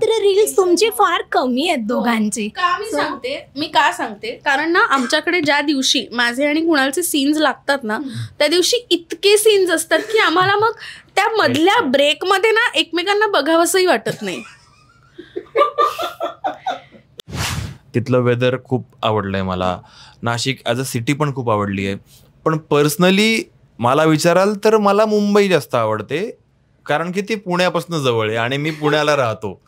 मात्र रील्स तुमची फार कमी आहेत हो. दोघांची का मी सांगते मी का सांगते कारण ना आमच्याकडे ज्या दिवशी माझे आणि कुणालचे सीन्स लागतात ना त्या दिवशी इतके सीन्स असतात की आम्हाला मग त्या मधल्या ब्रेक मध्ये ना एकमेकांना बघावंसही वाटत नाही तिथलं वेदर खूप आवडलंय मला नाशिक ॲज अ सिटी पण खूप आवडली आहे पण पर्सनली मला विचाराल तर मला मुंबई जास्त आवडते कारण की ती पुण्यापासून जवळ आहे आणि मी पुण्याला राहतो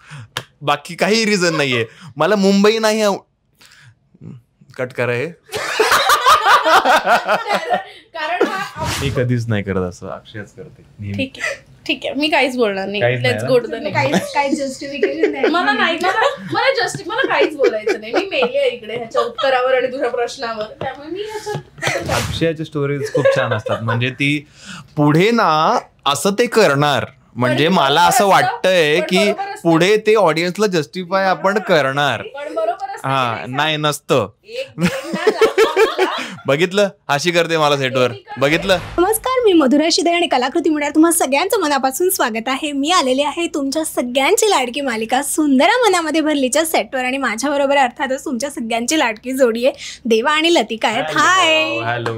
बाकी काही रिझन नाहीये मला मुंबई नाही कट कराय मी कधीच नाही करत असं अक्षयच करते ठीक आहे ठीक आहे मी काहीच बोलणार नाही let's go to the next काही जस्टिफिकेशन नाही मला नाही मला मला मला काहीच बोलायचं नाही मी मेली आहे इकडे ह्याच्या उत्तरावर आणि तुझ्या प्रश्नावर त्यामुळे मी अक्षयाच्या स्टोरीज खूप छान असतात म्हणजे ती पुढे ना असं ते करणार म्हणजे मला असं वाटतंय की पुढे ते ऑडियन्सला जस्टिफाय आपण करणार हा नाही नसतं बघितलं अशी करते मला सेटवर बघितलं नमस्कार मी मधुरा शिदे आणि कलाकृती मिळणार तुम्हाला सगळ्यांचं मनापासून स्वागत आहे मी आलेले आहे तुमच्या सगळ्यांची लाडकी मालिका सुंदरा मनामध्ये भरलीच्या सेटवर आणि माझ्याबरोबर अर्थातच तुमच्या सगळ्यांची लाडकी जोडी आहे देवा आणि लतिका आहेत हाय हॅलो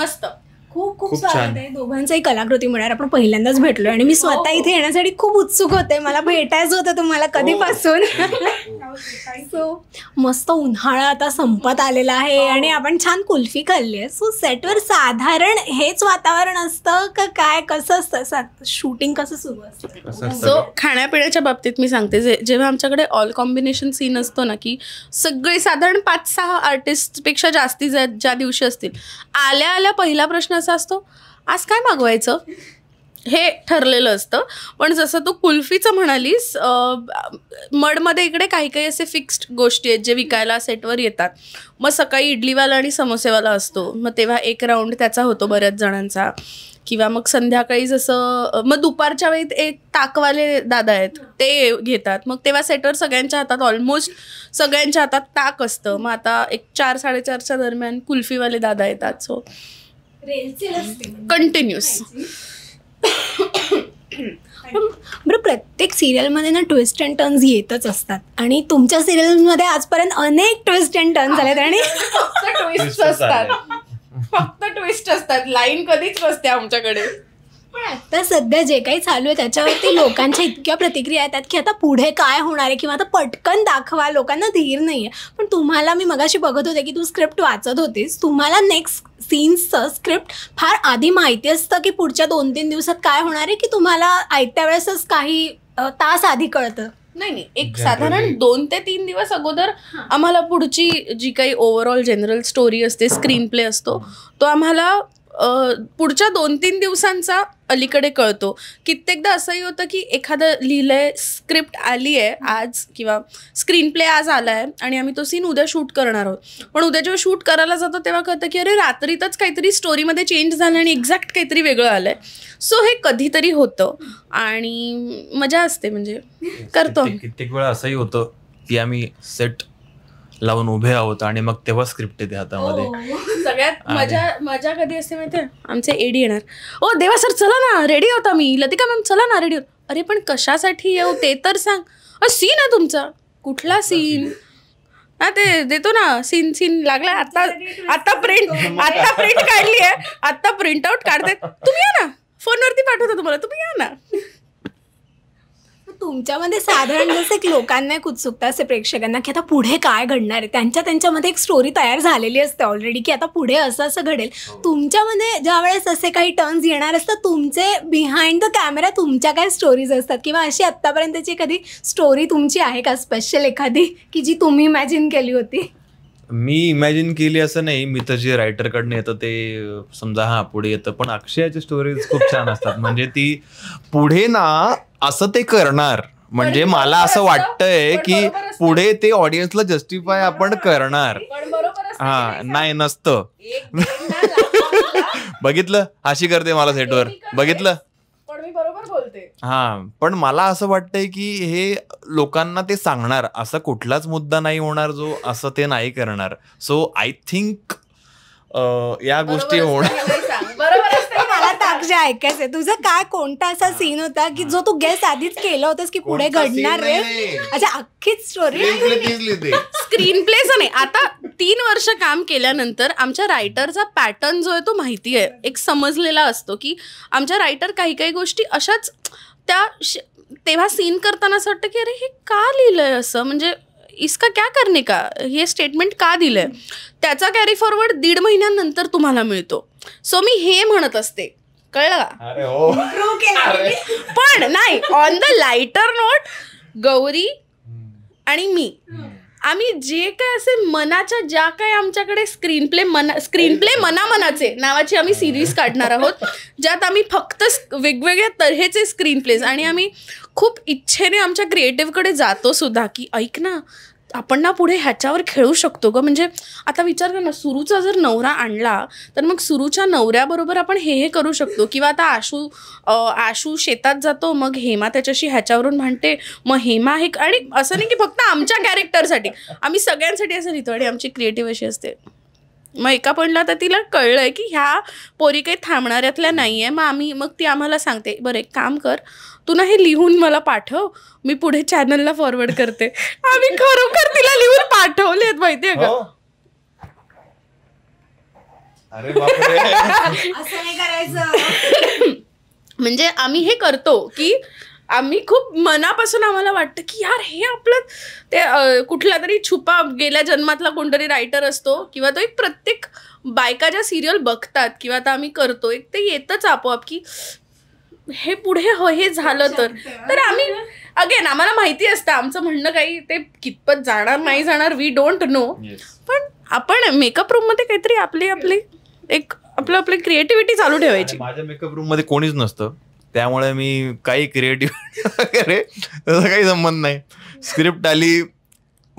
मस्त खूप खूप स्वागत आहे दोघांचाही कलाकृती मिळणार आपण पहिल्यांदाच भेटलो आणि मी हो, स्वतः हो. इथे येण्यासाठी खूप उत्सुक होते मला भेटायचं होतं तुम्हाला हो. कधीपासून सो मस्त उन्हाळा आता संपत आलेला आहे आणि आपण छान कुल्फी खाल्ली आहे सो सेटवर साधारण हेच वातावरण असतं का काय कसं असतं शूटिंग कसं सुरू असतं सो खाण्यापिण्याच्या बाबतीत मी सांगते जे जेव्हा आमच्याकडे ऑल कॉम्बिनेशन सीन असतो ना की सगळे साधारण पाच सहा आर्टिस्टपेक्षा जास्ती ज्या दिवशी असतील आल्या आल्या पहिला प्रश्न असा असतो आज काय मागवायचं हे ठरलेलं असतं पण जसं तू कुल्फीचं म्हणालीस मडमध्ये इकडे काही काही असे फिक्स्ड गोष्टी आहेत जे विकायला सेटवर येतात मग सकाळी इडलीवाला आणि समोसेवाला असतो मग तेव्हा एक राऊंड त्याचा होतो बऱ्याच जणांचा किंवा मग संध्याकाळी जसं मग दुपारच्या वेळी एक ताकवाले दादा आहेत ते घेतात मग तेव्हा सेटवर सगळ्यांच्या हातात ऑलमोस्ट सगळ्यांच्या हातात ताक असतं मग आता एक चार साडेचारच्या दरम्यान कुल्फीवाले दादा येतात सो कंटिन्युअस बरं प्रत्येक सिरियलमध्ये ना ट्विस्ट अँड टर्न्स येतच असतात आणि तुमच्या सिरियलमध्ये आजपर्यंत अनेक ट्विस्ट अँड टर्न्स आलेत आणि ट्विस्ट असतात फक्त ट्विस्ट असतात लाईन कधीच बसते आमच्याकडे पण आता सध्या जे काही चालू आहे त्याच्यावरती लोकांच्या इतक्या प्रतिक्रिया येतात की आता पुढे काय होणार आहे किंवा आता पटकन दाखवा लोकांना धीर नाही आहे पण तुम्हाला मी मगाशी बघत होते की तू स्क्रिप्ट वाचत होतीस तुम्हाला नेक्स्ट सीन्सचं स्क्रिप्ट फार आधी माहिती असतं की पुढच्या दोन तीन दिवसात काय होणार आहे की तुम्हाला आयत्या वेळेसच काही तास आधी कळतं नाही नाही एक साधारण दोन ते तीन दिवस अगोदर आम्हाला पुढची जी काही ओव्हरऑल जनरल स्टोरी असते स्क्रीन प्ले असतो तो आम्हाला पुढच्या दोन तीन दिवसांचा अलीकडे कळतो कित्येकदा असंही होतं की एखादं लिहिलं आहे स्क्रिप्ट आली आहे आज किंवा स्क्रीन प्ले आज आला आहे आणि आम्ही तो सीन उद्या शूट करणार आहोत पण उद्या जेव्हा शूट करायला जातो तेव्हा कळतं की अरे रात्रीतच काहीतरी स्टोरीमध्ये चेंज झालं आणि एक्झॅक्ट काहीतरी वेगळं आलं आहे सो हे कधीतरी होतं आणि मजा असते म्हणजे करतो कित्येक वेळा असंही होतं की आम्ही सेट लावून उभे आहोत आणि मग तेव्हा स्क्रिप्ट येते हातामध्ये हो, हो. सगळ्यात मजा मजा कधी असते माहितीये आमचे एडी येणार ओ देवा सर चला ना रेडी होता मी लतिका मॅम चला ना रेडी अरे पण कशासाठी येऊ ते तर सांग सीन आहे तुमचा कुठला सीन हा ते देतो ना सीन सीन लागला आता आता प्रिंट आता प्रिंट काढली आहे आता प्रिंट आउट काढते तुम्ही या ना फोनवरती पाठवतो तुम्हाला तुम्ही या ना तुमच्यामध्ये साधारण जसं एक लोकांना एक उत्सुकता असते प्रेक्षकांना की आता पुढे काय घडणार आहे त्यांच्या त्यांच्यामध्ये एक स्टोरी तयार झालेली असते ऑलरेडी की आता पुढे असं असं घडेल हो. तुमच्यामध्ये ज्या वेळेस असे काही टर्न्स येणार असतात तुमचे बिहाइंड द कॅमेरा तुमच्या काय स्टोरीज असतात किंवा अशी आत्तापर्यंतची एखादी स्टोरी तुमची आहे का स्पेशल एखादी की जी तुम्ही इमॅजिन केली होती मी इमॅजिन केली असं नाही मी तर जे रायटरकडनं येतं ते समजा हा पुढे येतं पण अक्षयाची स्टोरीज खूप छान असतात म्हणजे ती पुढे ना असं ते करणार म्हणजे मला असं वाटतंय की पुढे ते ऑडियन्सला जस्टिफाय आपण करणार हा म्हणजे नाही नसतं बघितलं अशी करते मला सेटवर बघितलं हा पण मला असं वाटतंय की हे लोकांना ते सांगणार असा कुठलाच मुद्दा नाही होणार जो असं ते नाही करणार सो आय थिंक या गोष्टी होणार साक्षी ऐकायचंय तुझं काय कोणता असा सीन होता की जो तू गेस आधीच केला होतास की पुढे घडणार रे अच्छा अख्खीच स्टोरी स्क्रीन प्लेस नाही आता तीन वर्ष काम केल्यानंतर आमच्या रायटरचा पॅटर्न जो आहे तो माहिती आहे एक समजलेला असतो की आमच्या रायटर काही काही गोष्टी अशाच त्या तेव्हा सीन करताना असं वाटतं की अरे हे का लिहिलंय असं म्हणजे इसका क्या करणे का हे स्टेटमेंट का दिलंय त्याचा कॅरी फॉरवर्ड दीड महिन्यानंतर तुम्हाला मिळतो सो मी हे म्हणत असते कळलं हो. अरे पण नाही on the lighter note Gauri आणि मी आम्ही जे काय असे मनाच्या ज्या काय आमच्याकडे स्क्रीन प्ले मना स्क्रीन प्ले मना मनाचे नावाची आम्ही सिरीज काढणार आहोत ज्यात आम्ही फक्त वेगवेगळ्या तऱ्हेचे स्क्रीन प्लेज आणि आम्ही खूप इच्छेने आमच्या क्रिएटिव्हकडे जातो सुद्धा की ऐक ना आपण ना पुढे ह्याच्यावर खेळू शकतो ग म्हणजे आता विचार कर ना सुरूचा जर नवरा आणला तर मग सुरूच्या नवऱ्याबरोबर आपण हे हे करू शकतो किंवा आता आशू आशू शेतात जातो मग हेमा त्याच्याशी ह्याच्यावरून म्हणते मग हेमा हे आणि असं नाही की फक्त आमच्या कॅरेक्टरसाठी आम्ही सगळ्यांसाठी असं लिहितो आणि आमची क्रिएटिव्ह अशी असते मग एका पॉईंटला तर तिला कळलं की ह्या पोरी काही थांबणाऱ्यातल्या नाही आहे मग आम्ही मग ती आम्हाला सांगते बरं एक काम कर तू ना हे लिहून मला पाठव मी पुढे चॅनलला फॉरवर्ड करते आम्ही खरोखर तिला लिहून पाठवलेत माहितीये का हो. म्हणजे आम्ही हे करतो की आम्ही खूप मनापासून आम्हाला वाटतं की यार हे आपलं ते कुठला तरी छुपा गेल्या जन्मातला कोणतरी रायटर असतो किंवा तो एक प्रत्येक बायका ज्या सिरियल बघतात किंवा आता आम्ही करतो एक ते येतच आपोआप की हे पुढे हो हे झालं तर तर आम्ही अगेन आम्हाला माहिती असतं आमचं म्हणणं काही ते कितपत जाणार हो. नाही जाणार वी डोंट नो पण आपण मेकअप रूम मध्ये काहीतरी आपली आपली एक आपलं आपली क्रिएटिव्हिटी चालू ठेवायची माझ्या मेकअप रूम मध्ये कोणीच नसतं त्यामुळे मी काही क्रिएटिव्हिटी वगैरे त्याचा काही संबंध नाही स्क्रिप्ट आली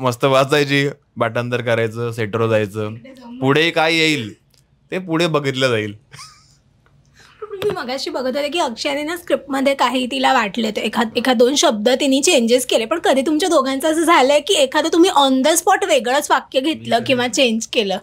मस्त वाचायची बाटांतर करायचं सेटरो जायचं पुढे काय येईल ते पुढे बघितलं जाईल मी मगाशी बघत होते की अक्षयने ना स्क्रिप्टमध्ये काही तिला वाटले तर एखाद एखाद दोन शब्द तिने चेंजेस केले पण कधी तुमच्या दोघांचं असं झालंय की एखादं तुम्ही ऑन द स्पॉट वेगळंच वाक्य घेतलं किंवा चेंज केलं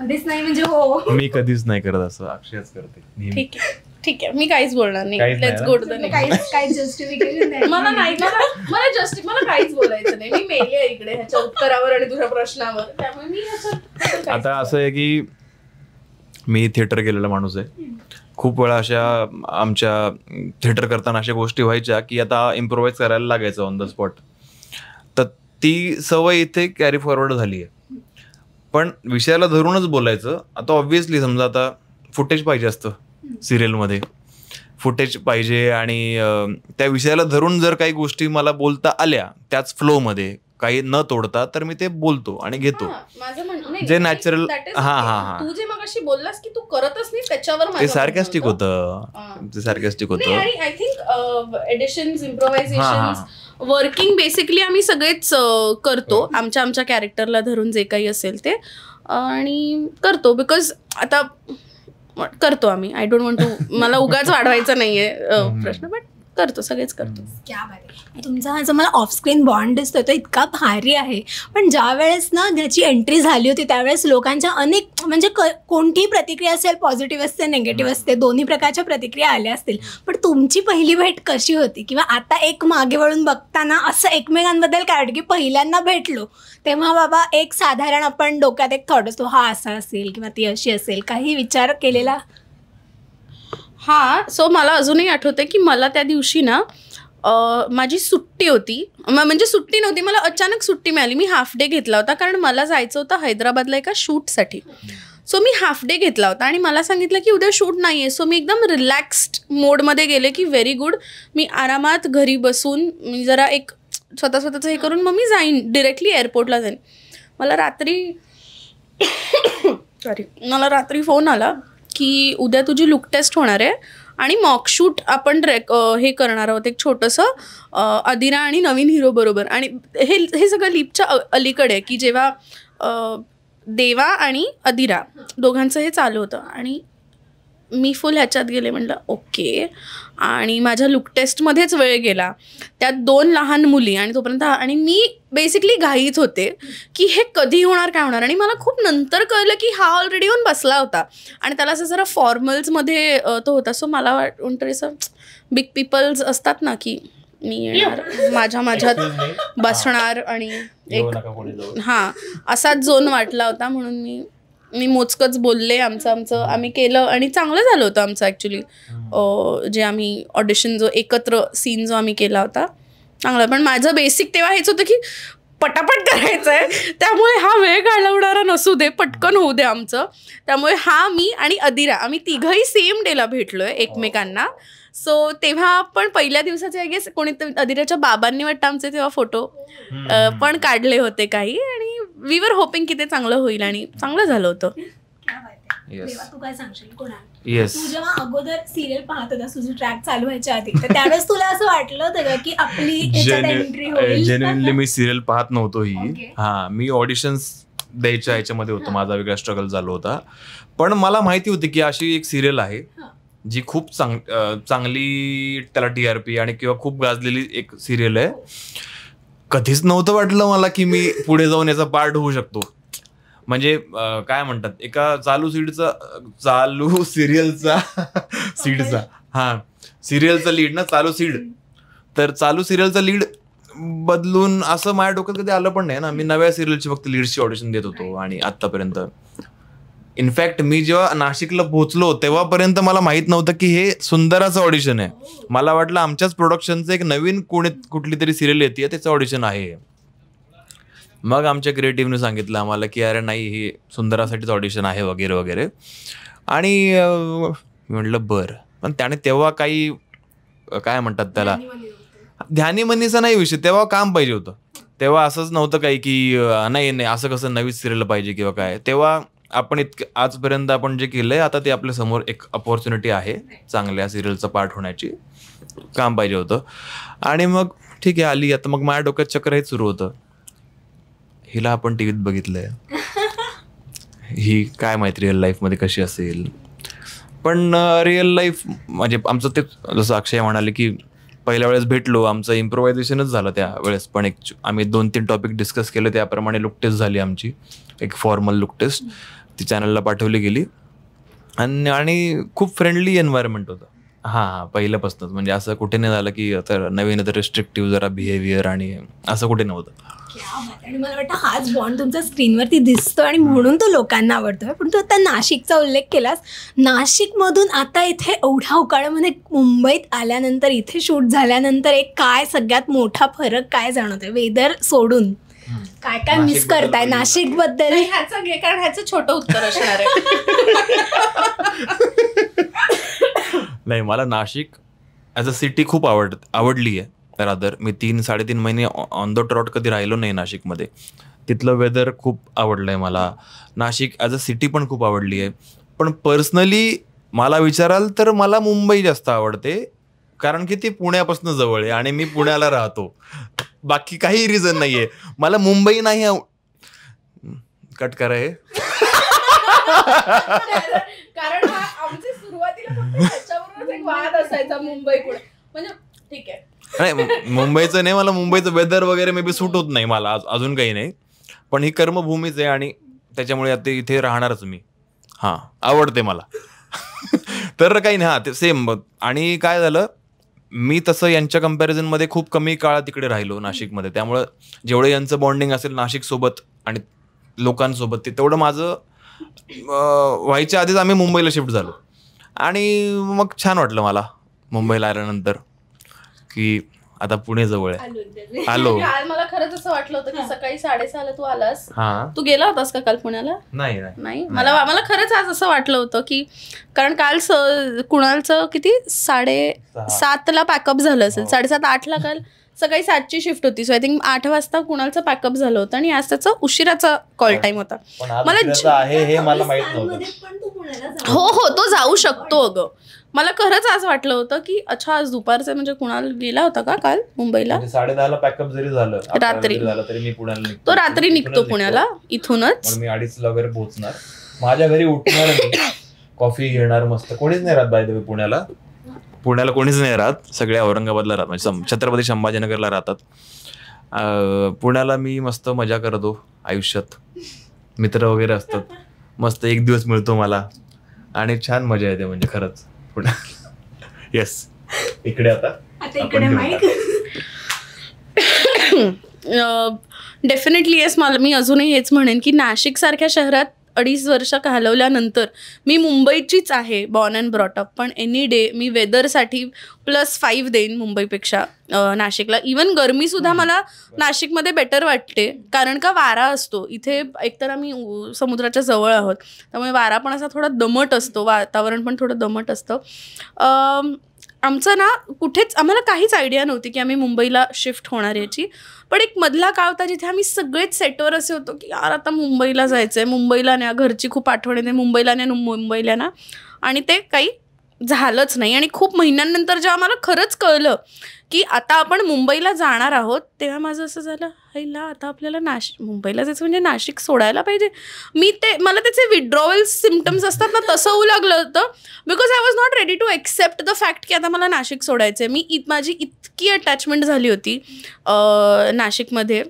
कधीच नाही म्हणजे हो मी कधीच नाही करत असं अक्षयच करते ठीक आहे ठीक आहे मी काहीच बोलणार नाही लेट्स गो टू द काही काही justification नाही. मला नाही मला मला मला काहीच बोलायचं नाही मी मेली आहे इकडे ह्याच्या उत्तरावर आणि तुझ्या प्रश्नावर त्यामुळे मी ह्याच्यात- आता असं आहे की मी थिएटर गेलेला माणूस आहे खूप वेळा अशा आमच्या थिएटर करताना अशा गोष्टी व्हायच्या की आता इम्प्रोवाइज करायला लागायचं ऑन द स्पॉट तर ती सवय इथे कॅरी फॉरवर्ड झाली आहे पण विषयाला धरूनच बोलायचं आता ऑब्व्हियसली समजा आता फुटेज पाहिजे असतं सिरियलमध्ये फुटेज पाहिजे आणि त्या विषयाला धरून जर काही गोष्टी मला बोलता आल्या त्याच फ्लोमध्ये काही न तोडता तर मी ते बोलतो आणि घेतो जे नॅचरल हा हा हा तू जे मग अशी बोललास की तू करतच नाही त्याच्यावर ते सार्कॅस्टिक होतं ते सार्कॅस्टिक होतं I think addition improvisation working basically आम्ही सगळेच करतो हो. आमच्या आमच्या कॅरेक्टरला धरून जे काही असेल ते आणि करतो बिकॉज आता करतो आम्ही आय डोंट वॉन्ट टू मला उगाच वाढवायचा नाहीये प्रश्न बट करतो सगळेच करतो तुमचा हा जो मला ऑफस्क्रीन बॉन्ड दिसतोय तो इतका भारी आहे पण ज्या वेळेस ना त्याची एंट्री झाली होती त्यावेळेस लोकांच्या अनेक म्हणजे कोणतीही प्रतिक्रिया असेल पॉझिटिव्ह असते नेगेटिव्ह असते दोन्ही प्रकारच्या प्रतिक्रिया आल्या असतील पण तुमची पहिली भेट कशी होती किंवा आता एक मागे वळून बघताना असं एकमेकांबद्दल काय वाटतं की पहिल्यांदा भेटलो तेव्हा बाबा एक साधारण आपण डोक्यात एक थॉट असतो हा असा असेल किंवा ती अशी असेल काही विचार केलेला हा सो मला अजूनही आठवतं की मला त्या दिवशी ना माझी सुट्टी होती म्हणजे सुट्टी नव्हती मला अचानक सुट्टी मिळाली मी हाफ डे घेतला होता कारण मला जायचं होतं हैदराबादला एका शूटसाठी सो मी हाफ डे घेतला होता आणि मला सांगितलं की उद्या शूट नाही आहे सो मी एकदम रिलॅक्स्ड मोडमध्ये गेले की व्हेरी गुड मी आरामात घरी बसून मी जरा एक स्वतः स्वतःचं हे करून मग मी जाईन डिरेक्टली एअरपोर्टला जाईन मला रात्री सॉरी मला रात्री फोन आला की उद्या तुझी लुक टेस्ट होणार आहे आणि मॉकशूट आपण रेक हे करणार आहोत एक छोटंसं अदिरा आणि नवीन हिरो बरोबर आणि हे हे सगळं लिपच्या अलीकडे आहे की जेव्हा देवा आणि अदिरा दोघांचं हे चालू होतं आणि मी फुल ह्याच्यात गेले म्हटलं ओके आणि माझ्या लुक टेस्टमध्येच वेळ गेला त्यात दोन लहान मुली आणि तोपर्यंत आणि मी बेसिकली घाईच होते की हे कधी होणार काय होणार आणि मला खूप नंतर कळलं की हा ऑलरेडी येऊन बसला होता आणि त्याला असं जरा फॉर्मल्समध्ये तो होता सो मला वाटतं असं बिग पीपल्स असतात ना की मी येणार माझ्या माझ्यात बसणार आणि एक हां असाच झोन वाटला होता म्हणून मी मी मोजकंच बोलले आमचं आमचं आम्ही केलं आणि चांगलं झालं होतं आमचं ॲक्च्युली जे आम्ही ऑडिशन जो एकत्र सीन जो आम्ही केला होता चांगला पण माझं बेसिक तेव्हा हेच होतं की पटापट करायचं आहे त्यामुळे हा वेळ घालवणारा नसू दे पटकन होऊ दे आमचं त्यामुळे हा मी आणि अदिरा आम्ही तिघंही सेम डेला भेटलो आहे एकमेकांना सो तेव्हा पण पहिल्या दिवसाचे आय गेस कोणी अदिराच्या बाबांनी वाटतं आमचे तेव्हा फोटो पण काढले होते काही आणि वी वर होपिंग की ते चांगलं होईल आणि चांगलं झालं होतं तू काय सांगशील कोणाला तू जेव्हा अगोदर सिरियल पाहत होता तुझी ट्रॅक चालू व्हायच्या आधी तर त्यावेळेस तुला असं वाटलं होतं का की आपली जेन्युनली eh, मी सिरियल पाहत नव्हतो ही हा मी ऑडिशन्स द्यायच्या याच्यामध्ये होतो माझा वेगळा स्ट्रगल झाला होता पण मला माहिती होती की अशी एक सिरियल आहे जी खूप चांग चांगली त्याला टी आणि किंवा खूप गाजलेली एक सिरियल आहे हो. कधीच नव्हतं वाटलं मला की मी पुढे जाऊन याचा पार्ट होऊ शकतो म्हणजे काय म्हणतात एका चालू सीडचा चालू सिरियलचा सीडचा हा सिरियलचा लीड ना चालू सीड तर चालू सिरियलचा लीड बदलून असं माझ्या डोक्यात कधी आलं पण नाही ना मी नव्या सिरियलची फक्त लीडची ऑडिशन देत होतो आणि आतापर्यंत इनफॅक्ट मी जेव्हा नाशिकला पोहोचलो तेव्हापर्यंत मला माहित नव्हतं की हे सुंदराचं ऑडिशन आहे मला वाटलं आमच्याच प्रोडक्शनचं एक नवीन कोणी कुठली तरी सिरियल येते त्याचं ऑडिशन आहे मग आमच्या क्रिएटिव्हने सांगितलं आम्हाला की अरे नाही हे सुंदरासाठीच ऑडिशन आहे वगैरे वगैरे आणि म्हटलं बरं पण त्याने तेव्हा काही काय म्हणतात त्याला ध्यानी मनीचा नाही विषय तेव्हा काम पाहिजे होतं तेव्हा असंच नव्हतं काही की नाही नाही असं कसं नवीन सिरियल पाहिजे किंवा काय तेव्हा आपण इतकं आजपर्यंत आपण जे केलंय आता ते आपल्या समोर एक अपॉर्च्युनिटी आहे चांगल्या सिरियलचा पार्ट होण्याची काम पाहिजे होतं आणि मग ठीक आहे आली आता मग माझ्या डोक्यात चक्र हेच सुरू होतं हिला आपण टी व्हीत बघितलंय ही काय माहिती रिअल लाईफमध्ये कशी असेल पण रिअल लाईफ म्हणजे आमचं ते जसं अक्षय म्हणाले की पहिल्या वेळेस भेटलो आमचं इम्प्रोवायझेशनच झालं त्या वेळेस पण एक आम्ही दोन तीन टॉपिक डिस्कस केले त्याप्रमाणे लुक टेस्ट झाली आमची एक फॉर्मल लुक टेस्ट ती चॅनलला पाठवली गेली आणि खूप फ्रेंडली एन्व्हायरमेंट होतं हां पहिल्यापासूनच म्हणजे असं कुठे नाही झालं की तर नवीन तर रिस्ट्रिक्टिव्ह जरा बिहेवियर आणि असं कुठे नव्हतं आणि मला वाटतं हाच बॉन्ड तुमचा स्क्रीनवरती दिसतो आणि म्हणून तो लोकांना आवडतोय पण तू आता नाशिकचा उल्लेख केलास नाशिकमधून आता इथे एवढ्या उकाळ्यामध्ये मुंबईत आल्यानंतर इथे शूट झाल्यानंतर एक काय सगळ्यात मोठा फरक काय जाणवतोय वेदर सोडून काय काय मिस करताय नाशिक बद्दल ह्याचं घे कारण ह्याचं छोटं उत्तर असणार आहे नाही मला नाशिक ॲज अ सिटी खूप आवड आवडली आहे रादर मी तीन साडेतीन महिने ऑन द ट्रॉट कधी राहिलो नाही नाशिकमध्ये तिथलं वेदर खूप आवडलं आहे मला नाशिक ॲज अ सिटी पण खूप आवडली आहे पण पर्सनली मला विचाराल तर मला मुंबई जास्त आवडते कारण की ती पुण्यापासून जवळ आहे आणि मी पुण्याला राहतो बाकी काही रिझन नाही आहे मला मुंबई नाही आव कट करा हे कारण पाहत असायचा मुंबई पुढे म्हणजे ठीक आहे नाही मुंबईचं नाही मला मुंबईचं वेदर वगैरे मे बी सूट होत नाही मला अजून काही नाही पण ही कर्मभूमीच आहे आणि त्याच्यामुळे आता इथे राहणारच मी हां आवडते मला तर काही नाही हा ते सेम आणि काय झालं मी तसं यांच्या कम्पॅरिझनमध्ये खूप कमी काळ तिकडे राहिलो नाशिकमध्ये त्यामुळं जेवढं यांचं बॉन्डिंग असेल नाशिकसोबत आणि लोकांसोबत ते तेवढं माझं व्हायच्या आधीच आम्ही मुंबईला शिफ्ट झालो आणि मग छान वाटलं मला मुंबईला आल्यानंतर की आता पुणे जवळ आहे आलो मला खरंच असं वाटलं होतं की सकाळी साडेसहाला तू आलास तू गेला होतास का काल पुण्याला नाही मला मला खरंच आज असं वाटलं होतं की कारण काल कुणालचं किती साडे ला पॅकअप झालं असेल हो. साडेसात ला काल सकाळी सातची शिफ्ट होती सो आय थिंक आठ वाजता कुणालचं पॅकअप झालं होतं आणि आज त्याचा उशिराचा कॉल टाइम होता मला हो हो तो जाऊ शकतो अगं मला खरंच आज वाटलं होतं की अच्छा आज दुपारचं म्हणजे कुणाल गेला होता का काल मुंबईला म्हणजे साडेदहाला पॅकअप जरी झालं रात्री तो रात्री निघतो पुण्याला इथूनच मी अडीच वगैरे पोहोचणार माझ्या घरी उठणार कॉफी घेणार मस्त कोणीच नाही राहत बाय पुण्याला पुण्याला कोणीच नाही राहत सगळे औरंगाबादला राहत म्हणजे छत्रपती संभाजीनगरला राहतात पुण्याला मी मस्त मजा करतो आयुष्यात मित्र वगैरे असतात मस्त एक दिवस मिळतो मला आणि छान मजा येते म्हणजे खरंच पुण्या येस इकडे आता डेफिनेटली येस मला मी अजूनही हेच म्हणेन की नाशिक सारख्या शहरात अडीच वर्ष घालवल्यानंतर मी मुंबईचीच आहे बॉर्न अँड ब्रॉटअप पण एनी डे मी वेदरसाठी प्लस फाईव्ह देईन मुंबईपेक्षा नाशिकला इवन गरमीसुद्धा मला नाशिकमध्ये बेटर वाटते कारण का वारा असतो इथे एकतर आम्ही समुद्राच्या जवळ आहोत त्यामुळे वारा पण असा थोडा दमट असतो वातावरण पण थोडं दमट असतं आमचं ना कुठेच आम्हाला काहीच आयडिया नव्हती की आम्ही मुंबईला शिफ्ट होणार याची पण एक मधला काळ होता जिथे आम्ही सगळेच सेटवर असे होतो की यार आता मुंबईला जायचं आहे मुंबईला न्या घरची खूप आठवण येते मुंबईला न्या मुंबईला ना आणि ते काही झालंच नाही आणि खूप महिन्यांनंतर जेव्हा आम्हाला खरंच कळलं की आता आपण मुंबईला जाणार आहोत तेव्हा माझं असं झालं मुंबईला आता आपल्याला नाश मुंबईला जायचं म्हणजे नाशिक सोडायला पाहिजे मी ते मला त्याचे विड्रॉवल सिमटम्स असतात ना तसं होऊ लागलं होतं because I was not ready to accept the fact की आता मला नाशिक सोडायचं आहे मी इत माझी इतकी अटॅचमेंट झाली होती नाशिकमध्ये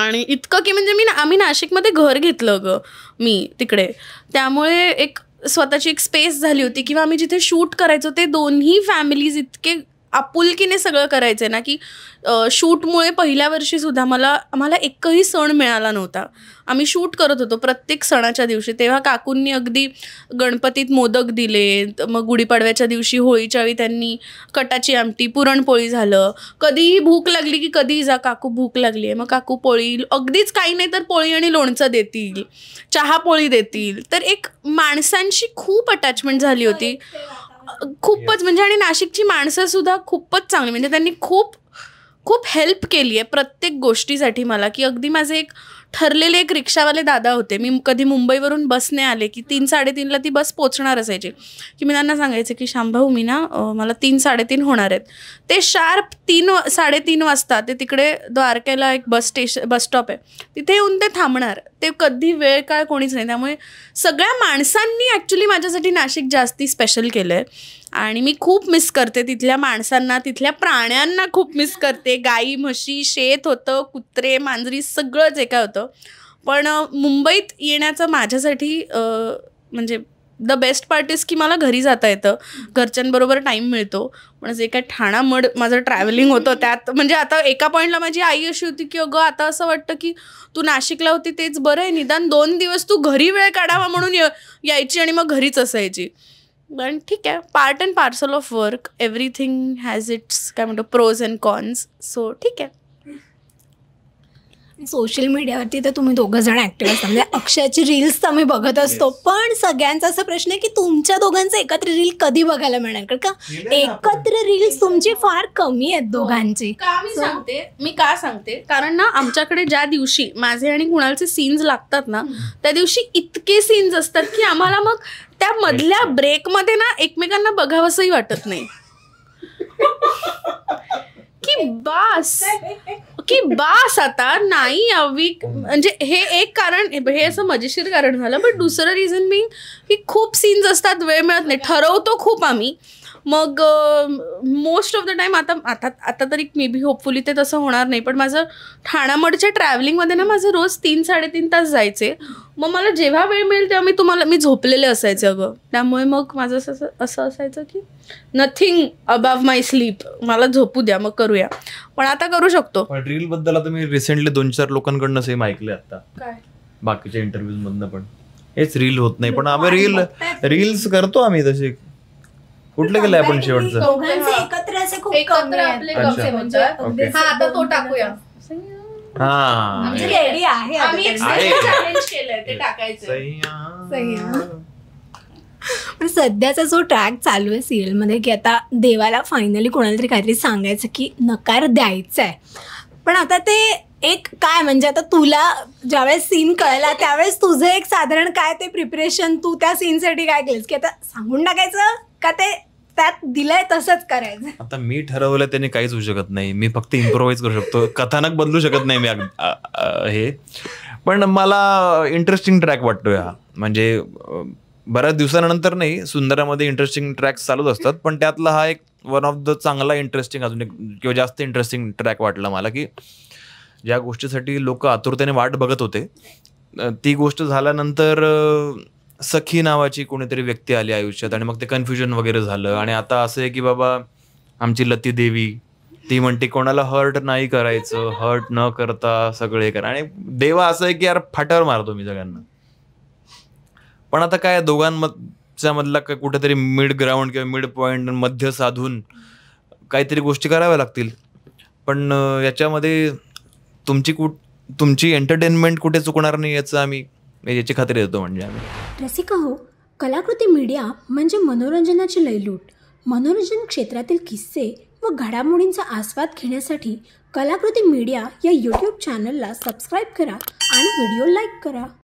आणि इतकं की म्हणजे मी आम्ही नाशिकमध्ये घर घेतलं ग मी तिकडे त्यामुळे एक स्वतःची एक स्पेस झाली होती किंवा आम्ही जिथे शूट करायचो ते दोन्ही फॅमिलीज इतके आपुलकीने सगळं करायचं ना की शूटमुळे पहिल्या वर्षीसुद्धा मला आम्हाला एकही सण मिळाला नव्हता आम्ही शूट करत होतो प्रत्येक सणाच्या दिवशी तेव्हा काकूंनी अगदी गणपतीत मोदक दिले मग गुढीपाडव्याच्या दिवशी होळीच्या वेळी त्यांनी कटाची आमटी पुरणपोळी झालं कधीही भूक लागली की कधीही जा काकू भूक लागली आहे मग काकू पोळी अगदीच काही नाही तर पोळी आणि लोणचं देतील चहा पोळी देतील तर एक माणसांशी खूप अटॅचमेंट झाली होती खूपच म्हणजे आणि नाशिकची माणसं सुद्धा खूपच चांगली म्हणजे त्यांनी खूप खूप हेल्प केली आहे प्रत्येक गोष्टीसाठी मला की अगदी माझे एक ठरलेले एक रिक्षावाले दादा होते मी कधी मुंबईवरून बसने आले की तीन साडेतीनला ती बस पोचणार असायची की मी त्यांना सांगायचं की शांभाऊ मी ना मला तीन साडेतीन होणार आहेत ते शार्प तीन साडेतीन वाजता ते तिकडे द्वारकेला एक बस स्टेशन बस स्टॉप आहे तिथे येऊन ते थांबणार ते कधी वेळ काय कोणीच नाही त्यामुळे सगळ्या माणसांनी ॲक्च्युली माझ्यासाठी नाशिक जास्ती स्पेशल केलं आहे आणि मी खूप मिस करते तिथल्या माणसांना तिथल्या प्राण्यांना खूप मिस करते गाई म्हशी शेत होतं कुत्रे मांजरी सगळंच जे होतं पण मुंबईत येण्याचं माझ्यासाठी म्हणजे द बेस्ट पार्ट की मला घरी जाता येतं घरच्यांबरोबर टाईम मिळतो पण जे काय ठाणा मड माझं ट्रॅव्हलिंग होतं त्यात म्हणजे आता एका पॉईंटला माझी आई अशी होती की अगं आता असं वाटतं की तू नाशिकला होती तेच बरं आहे निदान दोन दिवस तू घरी वेळ काढावा म्हणून यायची आणि मग घरीच असायची पण ठीक आहे part and parcel of work everything has it's काय म्हणतो प्रोज अँड कॉन्स सो ठीक आहे सोशल मीडियावरती तर तुम्ही दोघं जण ऍक्टिव्ह असता म्हणजे अक्षयाची रील्स तर आम्ही बघत असतो पण सगळ्यांचा असा प्रश्न आहे की तुमच्या दोघांचं एकत्र रील कधी बघायला मिळणार कारण का एकत्र रील्स तुमची फार कमी आहेत हो. दोघांची मी सांगते मी का सांगते कारण ना आमच्याकडे ज्या दिवशी माझे आणि कुणालचे सीन्स लागतात ना त्या दिवशी इतके सीन्स असतात की आम्हाला मग त्या मधल्या ब्रेकमध्ये ना एकमेकांना बघावंसही वाटत नाही की बास की बास आता नाही यावी म्हणजे हे एक कारण हे असं मजेशीर कारण झालं बट दुसरं रिझन बी की खूप सीन्स असतात वेळ मिळत नाही ठरवतो खूप आम्ही मग मोस्ट ऑफ द टाईम आता आता आता तरी मे बी होपफुली ते तसं होणार नाही पण माझं ठाण्यामडच्या ट्रॅव्हलिंगमध्ये ना माझं रोज तीन साडेतीन तास जायचे मग मला जेव्हा वेळ मिळेल तेव्हा मी तुम्हाला मी झोपलेले असायचे अगं त्यामुळे मग माझं असं असं असायचं की नथिंग अबाव माय स्लीप मला झोपू द्या मग करूया पण आता करू शकतो रील बद्दल आता मी रिसेंटली दोन चार लोकांकडनं सेम ऐकले आता काय बाकीच्या इंटरव्ह्यूज मधनं पण हेच रील होत नाही पण आम्ही रील रील्स करतो आम्ही तसे कुठलं आपण शेवटचं एकत्र असे खूप एकत्र आपले म्हणजे हा आता तो टाकूया सध्याचा जो ट्रॅक चालू आहे मध्ये की आता देवाला फायनली कोणाला तरी काहीतरी सांगायचं की नकार द्यायचा आहे पण आता ते एक काय म्हणजे आता तुला ज्यावेळेस सीन कळला त्यावेळेस तुझं एक साधारण काय ते प्रिपरेशन तू त्या सीनसाठी काय केलंस की आता सांगून टाकायचं का ते त्यात दिलंय तसंच करायचं आता मी ठरवलं त्याने काहीच होऊ शकत नाही मी फक्त इम्प्रोव्हाइज करू शकतो कथानक बदलू शकत नाही मी हे पण मला इंटरेस्टिंग ट्रॅक वाटतोय हा म्हणजे बऱ्याच दिवसानंतर नाही सुंदरामध्ये इंटरेस्टिंग ट्रॅक चालूच असतात पण त्यातला हा एक वन ऑफ द चांगला इंटरेस्टिंग अजून एक किंवा जास्त इंटरेस्टिंग ट्रॅक वाटला मला की ज्या गोष्टीसाठी लोक आतुरतेने वाट बघत होते ती गोष्ट झाल्यानंतर सखी नावाची कोणीतरी व्यक्ती आली आयुष्यात आणि मग ते कन्फ्युजन वगैरे झालं आणि आता असं आहे की बाबा आमची लती देवी ती म्हणते कोणाला हर्ट नाही करायचं हर्ट न करता सगळे करा आणि देवा असं आहे की यार फाटावर मारतो मी सगळ्यांना पण आता काय दोघांमधच्या मधला काय कुठेतरी मिड ग्राउंड किंवा मिड पॉईंट मध्य साधून काहीतरी गोष्टी कराव्या लागतील पण याच्यामध्ये तुमची कुठ तुमची एंटरटेनमेंट कुठे चुकणार नाही याचं आम्ही याची खात्री देतो म्हणजे आम्ही रसिका हो कलाकृती मीडिया म्हणजे मनोरंजनाची लयलूट मनोरंजन क्षेत्रातील किस्से व घडामोडींचा आस्वाद घेण्यासाठी कलाकृती मीडिया या यूट्यूब चॅनलला सबस्क्राईब करा आणि व्हिडिओ लाईक करा